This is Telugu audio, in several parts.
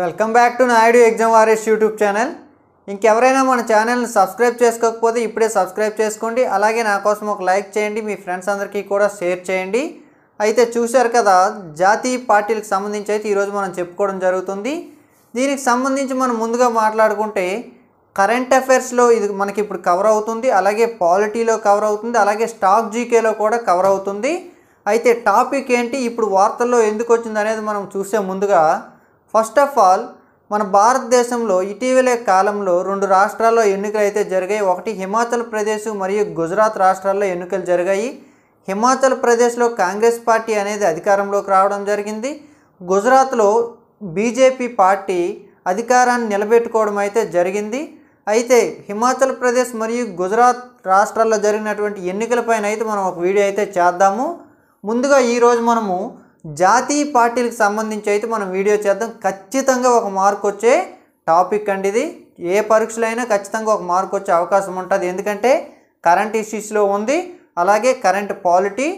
welcome back to Naidu exam RS YouTube channel ఇంకెవరైనా మన ఛానల్ని సబ్స్క్రైబ్ చేసుకోకపోతే ఇప్పుడే సబ్స్క్రైబ్ చేసుకోండి అలాగే నా కోసం ఒక లైక్ చేయండి మీ ఫ్రెండ్స్ అందరికీ కూడా షేర్ చేయండి అయితే చూశారు కదా జాతీయ పార్టీలకు సంబంధించి అయితే ఈరోజు మనం చెప్పుకోవడం జరుగుతుంది దీనికి సంబంధించి మనం ముందుగా మాట్లాడుకుంటే కరెంట్ అఫైర్స్లో ఇది మనకి ఇప్పుడు కవర్ అవుతుంది అలాగే పాలిటీలో కవర్ అవుతుంది అలాగే స్టాక్ జీకేలో కూడా కవర్ అవుతుంది అయితే టాపిక్ ఏంటి ఇప్పుడు వార్తల్లో ఎందుకు వచ్చింది అనేది మనం చూసే ముందుగా ఫస్ట్ ఆఫ్ ఆల్ మన భారతదేశంలో ఇటీవలే కాలంలో రెండు రాష్ట్రాల్లో ఎన్నికలు అయితే జరిగాయి ఒకటి హిమాచల్ ప్రదేశ్ మరియు గుజరాత్ రాష్ట్రాల్లో ఎన్నికలు జరిగాయి హిమాచల్ ప్రదేశ్లో కాంగ్రెస్ పార్టీ అనేది అధికారంలోకి రావడం జరిగింది గుజరాత్లో బీజేపీ పార్టీ అధికారాన్ని నిలబెట్టుకోవడం అయితే జరిగింది అయితే హిమాచల్ ప్రదేశ్ మరియు గుజరాత్ రాష్ట్రాల్లో జరిగినటువంటి ఎన్నికలపైన అయితే మనం ఒక వీడియో అయితే చేద్దాము ముందుగా ఈరోజు మనము జాతీయ పార్టీలకు సంబంధించి అయితే మనం వీడియో చేద్దాం ఖచ్చితంగా ఒక మార్క్ వచ్చే టాపిక్ అండి ఇది ఏ పరీక్షలైనా ఖచ్చితంగా ఒక మార్క్ వచ్చే అవకాశం ఉంటుంది ఎందుకంటే కరెంట్ ఇష్యూస్లో ఉంది అలాగే కరెంట్ పాలిటీ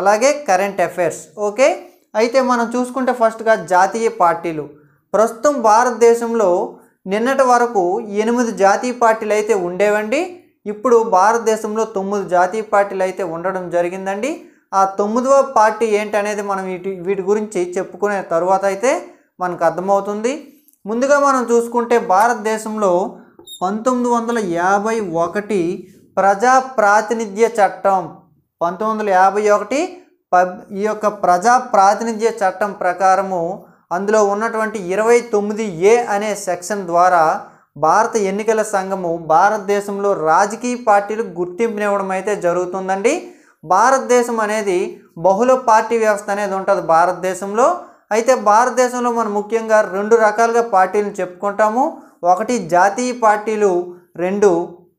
అలాగే కరెంట్ అఫైర్స్ ఓకే అయితే మనం చూసుకుంటే ఫస్ట్గా జాతీయ పార్టీలు ప్రస్తుతం భారతదేశంలో నిన్నటి వరకు ఎనిమిది జాతీయ పార్టీలు అయితే ఉండేవండి ఇప్పుడు భారతదేశంలో తొమ్మిది జాతీయ పార్టీలు అయితే ఉండడం జరిగిందండి ఆ తొమ్మిదవ పార్టీ ఏంటనేది మనం వీటి వీటి గురించి చెప్పుకునే తరువాత అయితే మనకు అర్థమవుతుంది ముందుగా మనం చూసుకుంటే భారతదేశంలో పంతొమ్మిది వందల యాభై ఒకటి ప్రజా ప్రాతినిధ్య చట్టం పంతొమ్మిది వందల యాభై ఒకటి ఈ యొక్క ప్రజా ప్రాతినిధ్య చట్టం ప్రకారము అందులో ఉన్నటువంటి ఇరవై తొమ్మిది ఏ అనే సెక్షన్ ద్వారా భారత ఎన్నికల సంఘము భారతదేశంలో రాజకీయ పార్టీలు గుర్తింపునివ్వడం అయితే జరుగుతుందండి భారతదేశం అనేది బహుళ పార్టీ వ్యవస్థ అనేది ఉంటుంది భారతదేశంలో అయితే భారతదేశంలో మనం ముఖ్యంగా రెండు రకాలుగా పార్టీలు చెప్పుకుంటాము ఒకటి జాతీయ పార్టీలు రెండు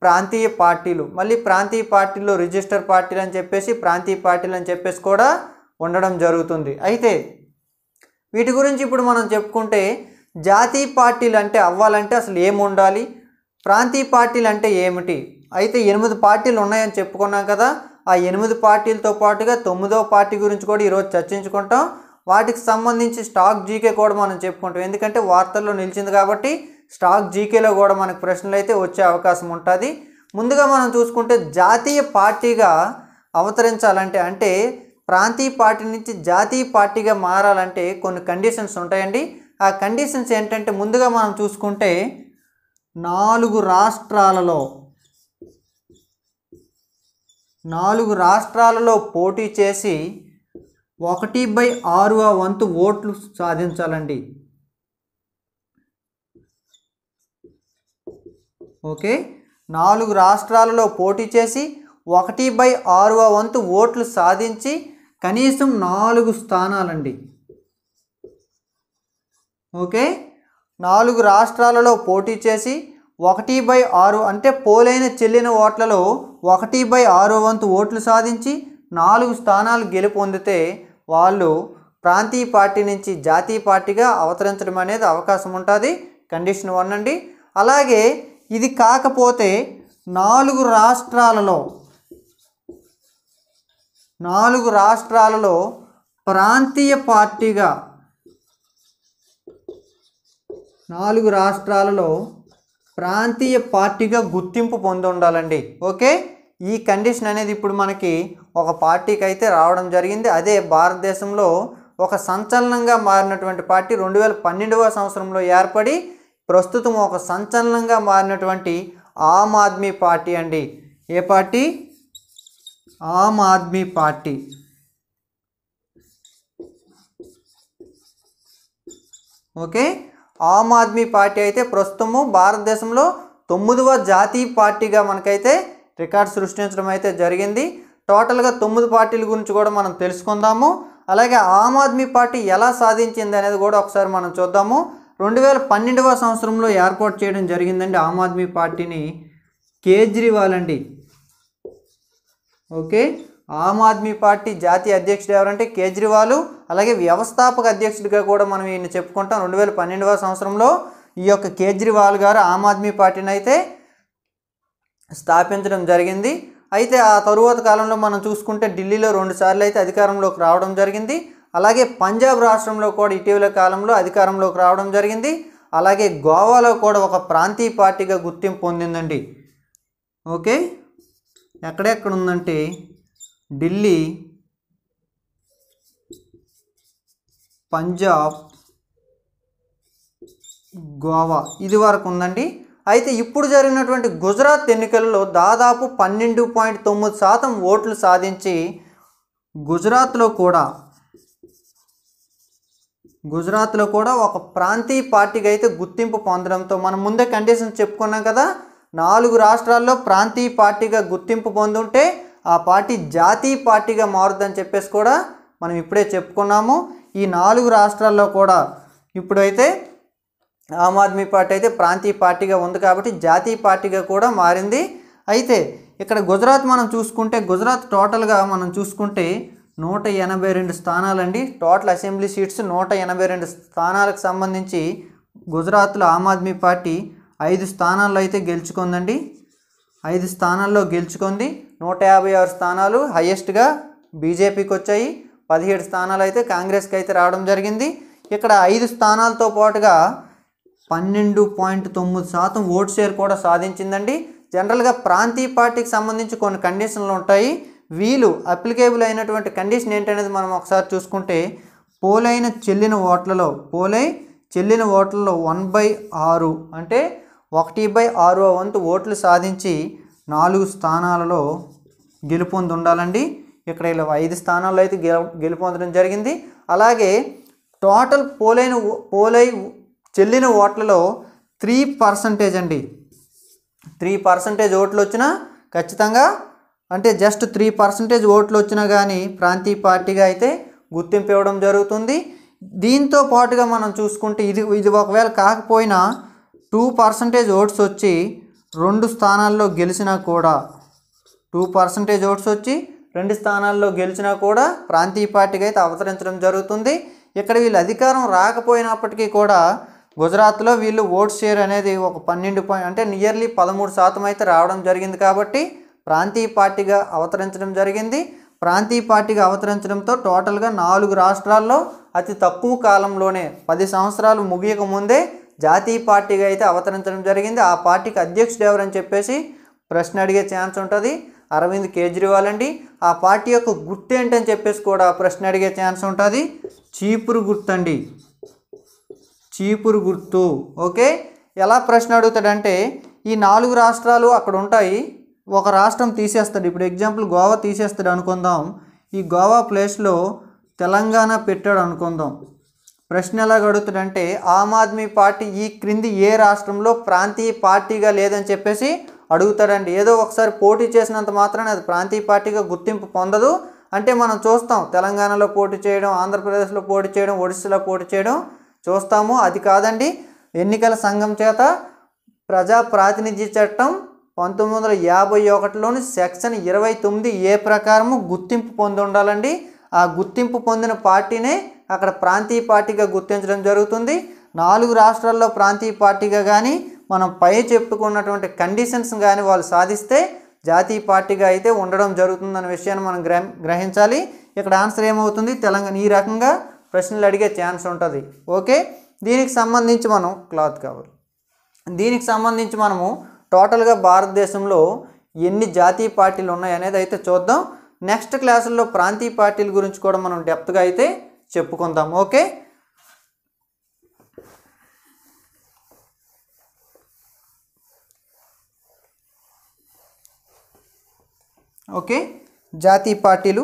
ప్రాంతీయ పార్టీలు మళ్ళీ ప్రాంతీయ పార్టీలు రిజిస్టర్ పార్టీలు అని చెప్పేసి ప్రాంతీయ పార్టీలు అని చెప్పేసి కూడా ఉండడం జరుగుతుంది అయితే వీటి గురించి ఇప్పుడు మనం చెప్పుకుంటే జాతీయ పార్టీలు అంటే అవ్వాలంటే అసలు ఏమి ఉండాలి ప్రాంతీయ పార్టీలు అంటే ఏమిటి అయితే ఎనిమిది పార్టీలు ఉన్నాయని చెప్పుకున్నాం కదా ఆ ఎనిమిది పార్టీలతో పాటుగా తొమ్మిదో పార్టీ గురించి కూడా ఈరోజు చర్చించుకుంటాం వాటికి సంబంధించి స్టాక్ జీకే కూడా మనం చెప్పుకుంటాం ఎందుకంటే వార్తల్లో నిలిచింది కాబట్టి స్టాక్ జీకేలో కూడా మనకు ప్రశ్నలు అయితే వచ్చే అవకాశం ఉంటుంది ముందుగా మనం చూసుకుంటే జాతీయ పార్టీగా అవతరించాలంటే అంటే ప్రాంతీయ పార్టీ నుంచి జాతీయ పార్టీగా మారాలంటే కొన్ని కండిషన్స్ ఉంటాయండి ఆ కండిషన్స్ ఏంటంటే ముందుగా మనం చూసుకుంటే నాలుగు రాష్ట్రాలలో నాలుగు రాష్ట్రాలలో పోటీ చేసి ఒకటి బై ఆరువ వంతు ఓట్లు సాధించాలండి ఓకే నాలుగు రాష్ట్రాలలో పోటీ చేసి ఒకటి బై ఆరువ వంతు ఓట్లు సాధించి కనీసం నాలుగు స్థానాలండి ఓకే నాలుగు రాష్ట్రాలలో పోటీ చేసి ఒకటి బై ఆరు అంటే పోలైన చెల్లిన ఓట్లలో ఒకటి బై ఆరు వంతు ఓట్లు సాధించి నాలుగు స్థానాలు గెలుపొందితే వాళ్ళు ప్రాంతీయ పార్టీ నుంచి జాతీయ పార్టీగా అవతరించడం అనేది అవకాశం ఉంటుంది కండిషన్ వన్ అండి అలాగే ఇది కాకపోతే నాలుగు రాష్ట్రాలలో నాలుగు రాష్ట్రాలలో ప్రాంతీయ పార్టీగా నాలుగు రాష్ట్రాలలో ప్రాంతీయ పార్టీగా గుర్తింపు పొంది ఉండాలండి ఓకే ఈ కండిషన్ అనేది ఇప్పుడు మనకి ఒక పార్టీకి అయితే రావడం జరిగింది అదే భారతదేశంలో ఒక సంచలనంగా మారినటువంటి పార్టీ రెండు వేల పన్నెండవ సంవత్సరంలో ఏర్పడి ప్రస్తుతం ఒక సంచలనంగా మారినటువంటి ఆమ్ ఆద్మీ పార్టీ అండి ఏ party Aam Aadmi party okay Aam Aadmi party అయితే ప్రస్తుతము భారతదేశంలో తొమ్మిదవ జాతీయ పార్టీగా మనకైతే రికార్డ్ సృష్టించడం అయితే జరిగింది టోటల్గా తొమ్మిది పార్టీల గురించి కూడా మనం తెలుసుకుందాము అలాగే ఆమ్ ఆద్మీ పార్టీ ఎలా సాధించింది అనేది కూడా ఒకసారి మనం చూద్దాము రెండు వేల పన్నెండవ సంవత్సరంలో ఏర్పాటు చేయడం జరిగిందండి ఆమ్ ఆద్మీ పార్టీని కేజ్రీవాల్ అండి ఓకే ఆమ్ ఆద్మీ పార్టీ జాతీయ అధ్యక్షుడు ఎవరంటే కేజ్రీవాల్ అలాగే వ్యవస్థాపక అధ్యక్షుడిగా కూడా మనం ఈయన చెప్పుకుంటాం రెండు వేల పన్నెండవ సంవత్సరంలో ఈ యొక్క కేజ్రీవాల్ గారు ఆమ్ ఆద్మీ పార్టీని అయితే స్థాపించడం జరిగింది అయితే ఆ తరువాత కాలంలో మనం చూసుకుంటే ఢిల్లీలో రెండుసార్లు అయితే అధికారంలోకి రావడం జరిగింది అలాగే పంజాబ్ రాష్ట్రంలో కూడా ఇటీవల కాలంలో అధికారంలోకి రావడం జరిగింది అలాగే గోవాలో కూడా ఒక ప్రాంతీయ పార్టీగా గుర్తింపు పొందిందండి ఓకే ఎక్కడెక్కడ ఉందంటే ఢిల్లీ పంజాబ్ గోవా ఇది వరకు ఉందండి అయితే ఇప్పుడు జరిగినటువంటి గుజరాత్ ఎన్నికల్లో దాదాపు పన్నెండు పాయింట్ తొమ్మిది శాతం ఓట్లు సాధించి గుజరాత్లో కూడా గుజరాత్లో కూడా ఒక ప్రాంతీయ పార్టీకి అయితే గుర్తింపు పొందడంతో మనం ముందే కండిషన్ చెప్పుకున్నాం కదా నాలుగు రాష్ట్రాల్లో ప్రాంతీయ పార్టీగా గుర్తింపు పొందుంటే ఆ పార్టీ జాతీయ పార్టీగా మారుద్దని చెప్పేసి కూడా మనం ఇప్పుడే చెప్పుకున్నాము ఈ నాలుగు రాష్ట్రాల్లో కూడా ఇప్పుడైతే ఆమ్ ఆద్మీ పార్టీ అయితే ప్రాంతీయ పార్టీగా ఉంది కాబట్టి జాతీయ పార్టీగా కూడా మారింది అయితే ఇక్కడ గుజరాత్ మనం చూసుకుంటే గుజరాత్ టోటల్గా మనం చూసుకుంటే నూట ఎనభై రెండు స్థానాలండి టోటల్ అసెంబ్లీ సీట్స్ నూట ఎనభై రెండు స్థానాలకు సంబంధించి గుజరాత్లో ఆమ్ ఆద్మీ పార్టీ ఐదు స్థానాల్లో అయితే గెలుచుకుందండి ఐదు స్థానాల్లో గెలుచుకుంది నూట యాభై ఆరు స్థానాలు హయ్యెస్ట్గా బీజేపీకి వచ్చాయి పదిహేడు స్థానాలు అయితే కాంగ్రెస్కి అయితే రావడం జరిగింది ఇక్కడ ఐదు స్థానాలతో పాటుగా పన్నెండు పాయింట్ తొమ్మిది శాతం ఓట్ షేర్ కూడా సాధించిందండి జనరల్గా ప్రాంతీయ పార్టీకి సంబంధించి కొన్ని కండిషన్లు ఉంటాయి వీలు అప్లికేబుల్ అయినటువంటి కండిషన్ ఏంటనేది మనం ఒకసారి చూసుకుంటే పోలైన చెల్లిన ఓట్లలో పోలై చెల్లిన ఓట్లలో వన్ బై ఆరు అంటే ఒకటి బై ఆరో వంతు ఓట్లు సాధించి నాలుగు స్థానాలలో గెలుపొంది ఉండాలండి ఇక్కడ ఇలా ఐదు స్థానాల్లో అయితే గెలుపొందడం జరిగింది అలాగే టోటల్ పోలైన పోలై చెల్లిన ఓట్లలో త్రీ పర్సంటేజ్ అండి త్రీ పర్సంటేజ్ ఓట్లు వచ్చినా ఖచ్చితంగా అంటే జస్ట్ త్రీ పర్సంటేజ్ ఓట్లు వచ్చినా కానీ ప్రాంతీయ పార్టీగా అయితే గుర్తింపు ఇవ్వడం జరుగుతుంది దీంతో పాటుగా మనం చూసుకుంటే ఇది ఇది ఒకవేళ కాకపోయినా టూ పర్సంటేజ్ ఓట్స్ వచ్చి రెండు స్థానాల్లో గెలిచినా కూడా టూ పర్సంటేజ్ ఓట్స్ వచ్చి రెండు స్థానాల్లో గెలిచినా కూడా ప్రాంతీయ పార్టీకి అయితే అవతరించడం జరుగుతుంది ఇక్కడ వీళ్ళు అధికారం రాకపోయినప్పటికీ కూడా గుజరాత్లో వీళ్ళు ఓట్ షేర్ అనేది ఒక పన్నెండు పాయింట్ అంటే నియర్లీ పదమూడు శాతం అయితే రావడం జరిగింది కాబట్టి ప్రాంతీయ పార్టీగా అవతరించడం జరిగింది ప్రాంతీయ పార్టీగా అవతరించడంతో టోటల్గా నాలుగు రాష్ట్రాల్లో అతి తక్కువ కాలంలోనే పది సంవత్సరాలు ముగియక ముందే జాతీయ పార్టీగా అయితే అవతరించడం జరిగింది ఆ పార్టీకి అధ్యక్షుడు ఎవరని చెప్పేసి ప్రశ్న అడిగే ఛాన్స్ ఉంటుంది అరవింద్ కేజ్రీవాల్ అండి ఆ పార్టీ యొక్క గుర్తు ఏంటని చెప్పేసి కూడా ప్రశ్న అడిగే ఛాన్స్ ఉంటుంది చీపురు గుర్తు అండి చీపురు గుర్తు ఓకే ఎలా ప్రశ్న అడుగుతాడంటే ఈ నాలుగు రాష్ట్రాలు అక్కడ ఉంటాయి ఒక రాష్ట్రం తీసేస్తాడు ఇప్పుడు ఎగ్జాంపుల్ గోవా తీసేస్తాడు అనుకుందాం ఈ గోవా ప్లేస్లో తెలంగాణ పెట్టాడు అనుకుందాం ప్రశ్న ఎలా అడుగుతాడంటే ఆమ్ ఆద్మీ పార్టీ ఈ క్రింది ఏ రాష్ట్రంలో ప్రాంతీయ పార్టీగా లేదని చెప్పేసి అడుగుతాడండి ఏదో ఒకసారి పోటీ చేసినంత మాత్రాన అది ప్రాంతీయ పార్టీగా గుర్తింపు పొందదు అంటే మనం చూస్తాం తెలంగాణలో పోటీ చేయడం ఆంధ్రప్రదేశ్లో పోటీ చేయడం ఒడిస్సాలో పోటీ చేయడం చూస్తాము అది కాదండి ఎన్నికల సంఘం చేత ప్రజా ప్రాతినిధ్య చట్టం పంతొమ్మిది వందల యాభై ఒకటిలోని సెక్షన్ ఇరవై తొమ్మిది ఏ ప్రకారము గుర్తింపు పొంది ఉండాలండి ఆ గుర్తింపు పొందిన పార్టీనే అక్కడ ప్రాంతీయ పార్టీగా గుర్తించడం జరుగుతుంది నాలుగు రాష్ట్రాల్లో ప్రాంతీయ పార్టీగా కానీ మనం పై చెప్పుకున్నటువంటి కండిషన్స్ కానీ వాళ్ళు సాధిస్తే జాతీయ పార్టీగా అయితే ఉండడం జరుగుతుందన్న విషయాన్ని మనం గ్రహించాలి ఇక్కడ ఆన్సర్ ఏమవుతుంది తెలంగాణ ఈ రకంగా ప్రశ్నలు అడిగే ఛాన్స్ ఉంటుంది ఓకే దీనికి సంబంధించి మనం క్లాత్ కవర్ దీనికి సంబంధించి మనము టోటల్గా భారతదేశంలో ఎన్ని జాతీయ పార్టీలు ఉన్నాయి అనేది అయితే చూద్దాం నెక్స్ట్ క్లాసుల్లో ప్రాంతీయ పార్టీల గురించి కూడా మనం డెప్త్గా అయితే చెప్పుకుందాం ఓకే ఓకే జాతీయ పార్టీలు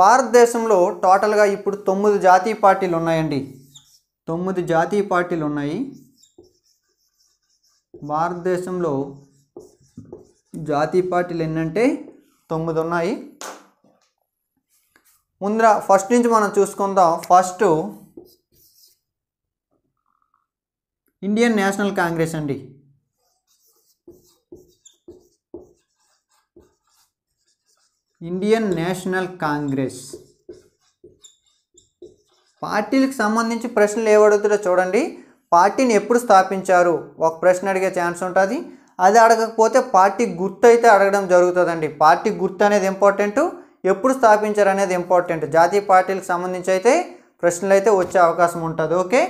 భారతదేశంలో టోటల్గా ఇప్పుడు తొమ్మిది జాతీయ పార్టీలు ఉన్నాయండి తొమ్మిది జాతీయ పార్టీలు ఉన్నాయి భారతదేశంలో జాతీయ పార్టీలు ఏంటంటే తొమ్మిది ఉన్నాయి ముందర ఫస్ట్ నుంచి మనం చూసుకుందాం ఫస్ట్ ఇండియన్ నేషనల్ కాంగ్రెస్ అండి ఇండియన్ నేషనల్ కాంగ్రెస్ పార్టీలకు సంబంధించి ప్రశ్నలు ఏవడుతుందో చూడండి పార్టీని ఎప్పుడు స్థాపించారు ఒక ప్రశ్న అడిగే ఛాన్స్ ఉంటుంది అది అడగకపోతే పార్టీ గుర్తు అయితే అడగడం జరుగుతుందండి పార్టీ గుర్తు అనేది ఇంపార్టెంటు ఎప్పుడు స్థాపించారు అనేది ఇంపార్టెంట్ జాతీయ పార్టీలకు సంబంధించి అయితే ప్రశ్నలు అయితే వచ్చే అవకాశం ఉంటుంది ఓకే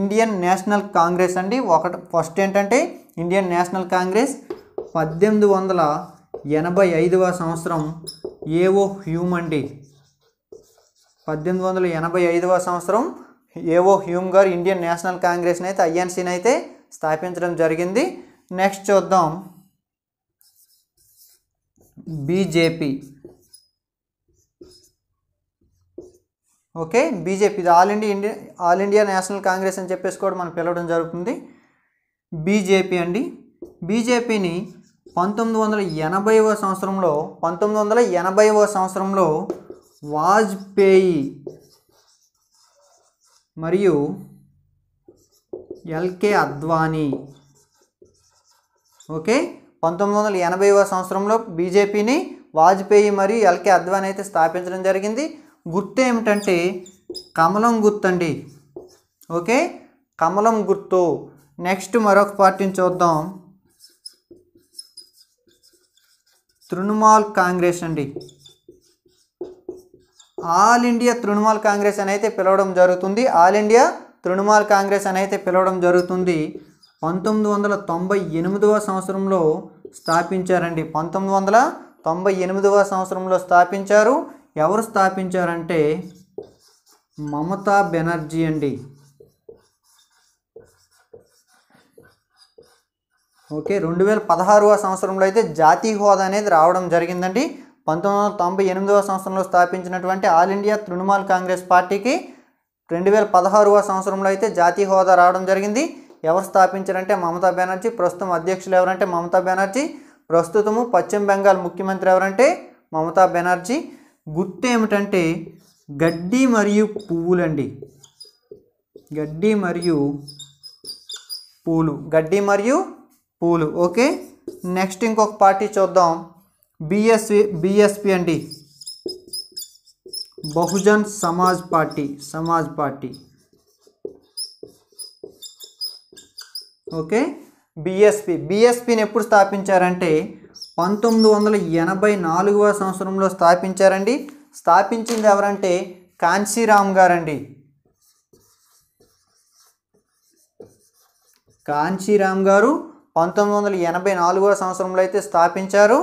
ఇండియన్ నేషనల్ కాంగ్రెస్ అండి ఒకటి ఫస్ట్ ఏంటంటే ఇండియన్ నేషనల్ కాంగ్రెస్ పద్దెనిమిది వందల ఎనభై ఐదవ సంవత్సరం ఏఓ హ్యూమ్ అండి పద్దెనిమిది వందల ఎనభై ఐదవ సంవత్సరం ఏఓ హ్యూమ్ గారు ఇండియన్ నేషనల్ కాంగ్రెస్ని అయితే ఐఎన్సీని అయితే స్థాపించడం జరిగింది నెక్స్ట్ చూద్దాం బీజేపీ ఓకే బీజేపీ ఇది All India India All India National Congress అని చెప్పేసి కూడా మనం పిలవడం జరుగుతుంది బీజేపీ అండి బీజేపీని పంతొమ్మిది వందల ఎనభైవ సంవత్సరంలో పంతొమ్మిది వందల ఎనభైవ సంవత్సరంలో వాజ్పేయి మరియు ఎల్కే అద్వానీ ఓకే పంతొమ్మిది వందల ఎనభైవ సంవత్సరంలో బీజేపీని వాజ్పేయి మరియు ఎల్కే అద్వానీ అయితే స్థాపించడం జరిగింది గుర్తు ఏమిటంటే కమలం గుర్తు అండి ఓకే కమలం గుర్తు నెక్స్ట్ మరొక పార్టీని చూద్దాం తృణమూల్ కాంగ్రెస్ అండి ఆల్ ఇండియా తృణమూల్ కాంగ్రెస్ అని అయితే పిలవడం జరుగుతుంది ఆల్ ఇండియా తృణమూల్ కాంగ్రెస్ అని అయితే పిలవడం జరుగుతుంది పంతొమ్మిది వందల తొంభై ఎనిమిదవ సంవత్సరంలో స్థాపించారండి పంతొమ్మిది వందల తొంభై ఎనిమిదవ సంవత్సరంలో స్థాపించారు ఎవరు స్థాపించారంటే మమతా బెనర్జీ అండి ఓకే రెండు వేల పదహారవ సంవత్సరంలో అయితే జాతీయ హోదా అనేది రావడం జరిగిందండి పంతొమ్మిది వందల తొంభై ఎనిమిదవ సంవత్సరంలో స్థాపించినటువంటి ఆల్ ఇండియా తృణమూల్ కాంగ్రెస్ పార్టీకి రెండు వేల పదహారవ సంవత్సరంలో అయితే జాతీయ హోదా రావడం జరిగింది ఎవరు స్థాపించారంటే మమతా బెనర్జీ ప్రస్తుతం అధ్యక్షులు ఎవరంటే మమతా బెనర్జీ ప్రస్తుతము పశ్చిమ బెంగాల్ ముఖ్యమంత్రి ఎవరంటే మమతా బెనర్జీ గుర్తు ఏమిటంటే గడ్డి మరియు పువ్వులండి గడ్డి మరియు పూలు గడ్డి మరియు పూలు ఓకే నెక్స్ట్ ఇంకొక పార్టీ చూద్దాం బిఎస్పి బిఎస్పి అండి Bahujan Samaj party Samaj party okay BSP బిఎస్పిని ఎప్పుడు స్థాపించారంటే పంతొమ్మిది వందల ఎనభై నాలుగవ సంవత్సరంలో స్థాపించారండి స్థాపించింది ఎవరంటే కాంచీరామ్ గారండి కాంచీరామ్ గారు పంతొమ్మిది వందల ఎనభై నాలుగవ సంవత్సరంలో అయితే స్థాపించారు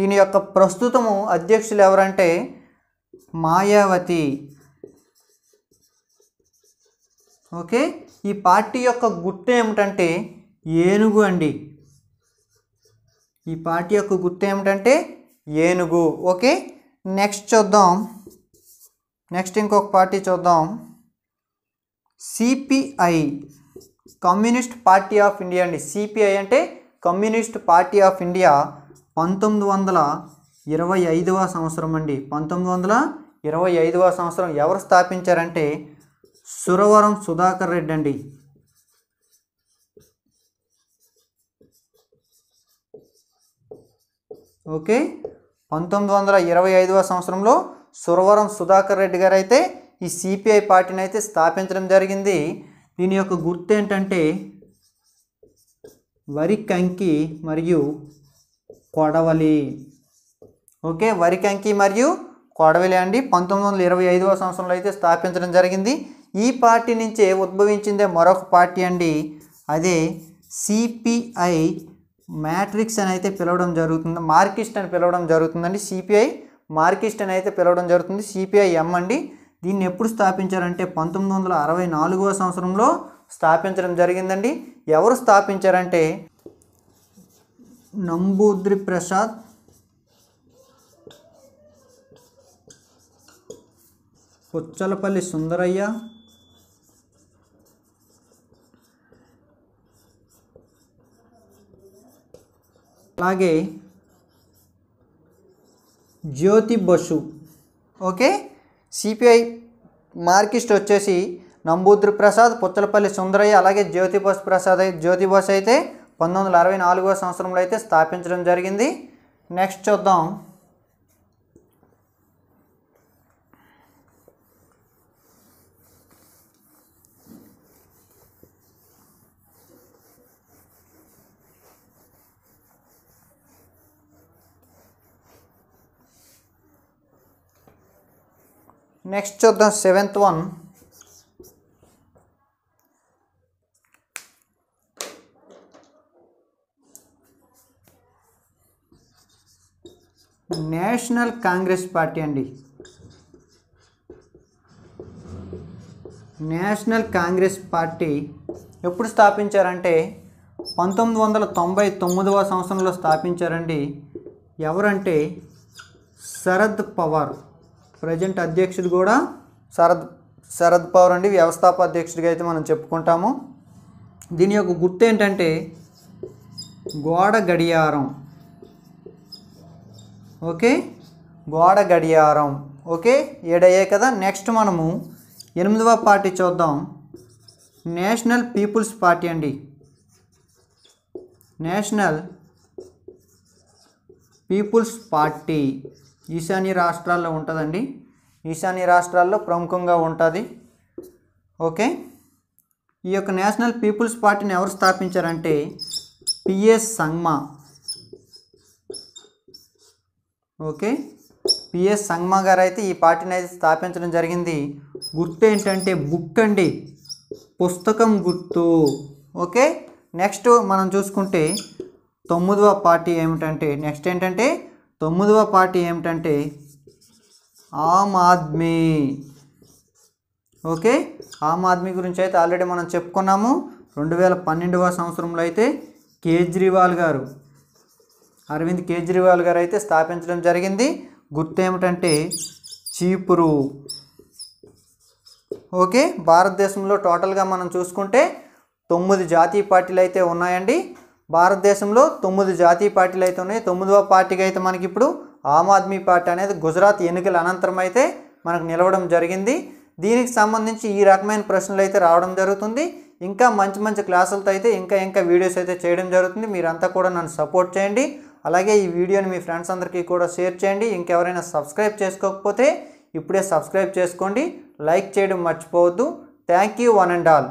దీని యొక్క ప్రస్తుతము అధ్యక్షులు ఎవరంటే మాయావతి ఓకే ఈ పార్టీ యొక్క గుట్ట ఏమిటంటే ఏనుగు అండి ఈ పార్టీ యొక్క గుర్తు ఏమిటంటే ఏనుగు ఓకే నెక్స్ట్ చూద్దాం నెక్స్ట్ ఇంకొక పార్టీ చూద్దాం CPI Communist Party of India అండి సిపిఐ అంటే కమ్యూనిస్ట్ పార్టీ ఆఫ్ ఇండియా పంతొమ్మిది వందల ఇరవై ఐదవ సంవత్సరం అండి పంతొమ్మిది వందల ఇరవై ఐదవ సంవత్సరం ఎవరు స్థాపించారంటే సురవరం సుధాకర్ రెడ్డి అండి ఓకే పంతొమ్మిది వందల ఇరవై ఐదవ సంవత్సరంలో సురవరం సుధాకర్ రెడ్డి గారు అయితే ఈ సిపిఐ పార్టీని అయితే స్థాపించడం జరిగింది దీని యొక్క గుర్తు ఏంటంటే వరి కంకి మరియు కొడవలి ఓకే వరి కంకి మరియు కొడవలి అండి పంతొమ్మిది వందల ఇరవై ఐదవ సంవత్సరంలో అయితే స్థాపించడం జరిగింది ఈ పార్టీ నుంచే ఉద్భవించిందే మరొక పార్టీ అండి అదే సిపిఐ మ్యాట్రిక్స్ అని అయితే పిలవడం జరుగుతుంది మార్కిస్ట్ అని పిలవడం జరుగుతుందండి సిపిఐ మార్కిస్ట్ అని అయితే పిలవడం జరుగుతుంది సిపిఐ ఎం అండి దీన్ని ఎప్పుడు స్థాపించారంటే పంతొమ్మిది వందల అరవై నాలుగవ సంవత్సరంలో స్థాపించడం జరిగిందండి ఎవరు స్థాపించారంటే నంబూద్రి ప్రసాద్ పుచ్చలపల్లి సుందరయ్య అలాగే Jyoti Basu okay CPI Marxist వచ్చేసి నంబూద్రి ప్రసాద్ పుచ్చలపల్లి సుందరయ్య అలాగే జ్యోతి బోస్ ప్రసాద్ జ్యోతి బోస్ అయితే పంతొమ్మిది వందల అరవై నాలుగో సంవత్సరంలో అయితే స్థాపించడం జరిగింది నెక్స్ట్ చూద్దాం నెక్స్ట్ చూద్దాం seventh one National Congress party అండి నేషనల్ కాంగ్రెస్ పార్టీ ఎప్పుడు స్థాపించారంటే పంతొమ్మిది వందల తొంభై తొమ్మిదవ సంవత్సరంలో స్థాపించారండి ఎవరంటే శరద్ పవార్ ప్రజెంట్ అధ్యక్షుడు కూడా శరద్ శరద్ పవర్ అండి వ్యవస్థాప అధ్యక్షుడిగా అయితే మనం చెప్పుకుంటాము దీని యొక్క గుర్తు ఏంటంటే గోడ గడియారం ఓకే గోడ గడియారం ఓకే ఏడయ్యాయి కదా నెక్స్ట్ మనము ఎనిమిదవ పార్టీ చూద్దాం నేషనల్ పీపుల్స్ పార్టీ అండి నేషనల్ పీపుల్స్ పార్టీ ఈశాన్య రాష్ట్రాల్లో ఉంటుందండి ఈశాన్య రాష్ట్రాల్లో ప్రముఖంగా ఉంటుంది ఓకే ఈ యొక్క నేషనల్ పీపుల్స్ పార్టీని ఎవరు స్థాపించారంటే PS Sangma okay PS Sangma గారు అయితే ఈ పార్టీని అయితే స్థాపించడం జరిగింది గుర్తు ఏంటంటే బుక్ అండి పుస్తకం గుర్తు ఓకే నెక్స్ట్ మనం చూసుకుంటే తొమ్మిదవ పార్టీ ఏమిటంటే నెక్స్ట్ ఏంటంటే తొమ్మిదవ పార్టీ ఏమిటంటే ఆమ్ ఆద్మీ ఓకే ఆమ్ ఆద్మీ గురించి అయితే ఆల్రెడీ మనం చెప్పుకున్నాము రెండు వేల పన్నెండవ సంవత్సరంలో అయితే కేజ్రీవాల్ గారు అరవింద్ కేజ్రీవాల్ గారు అయితే స్థాపించడం జరిగింది గుర్తు ఏమిటంటే చీపురు ఓకే భారతదేశంలో టోటల్గా మనం చూసుకుంటే తొమ్మిది జాతీయ పార్టీలు అయితే ఉన్నాయండి భారతదేశంలో తొమ్మిది జాతీయ పార్టీలు అయితే ఉన్నాయి తొమ్మిదవ పార్టీకి అయితే మనకి ఇప్పుడు ఆమ్ ఆద్మీ పార్టీ అనేది గుజరాత్ ఎన్నికల అనంతరం అయితే మనకు నిలవడం జరిగింది దీనికి సంబంధించి ఈ రకమైన ప్రశ్నలు అయితే రావడం జరుగుతుంది ఇంకా మంచి మంచి క్లాసులతో అయితే ఇంకా ఇంకా వీడియోస్ అయితే చేయడం జరుగుతుంది మీరంతా కూడా నన్ను సపోర్ట్ చేయండి అలాగే ఈ వీడియోని మీ ఫ్రెండ్స్ అందరికీ కూడా షేర్ చేయండి ఇంకెవరైనా సబ్స్క్రైబ్ చేసుకోకపోతే ఇప్పుడే సబ్స్క్రైబ్ చేసుకోండి లైక్ చేయడం మర్చిపోవద్దు thank you one and all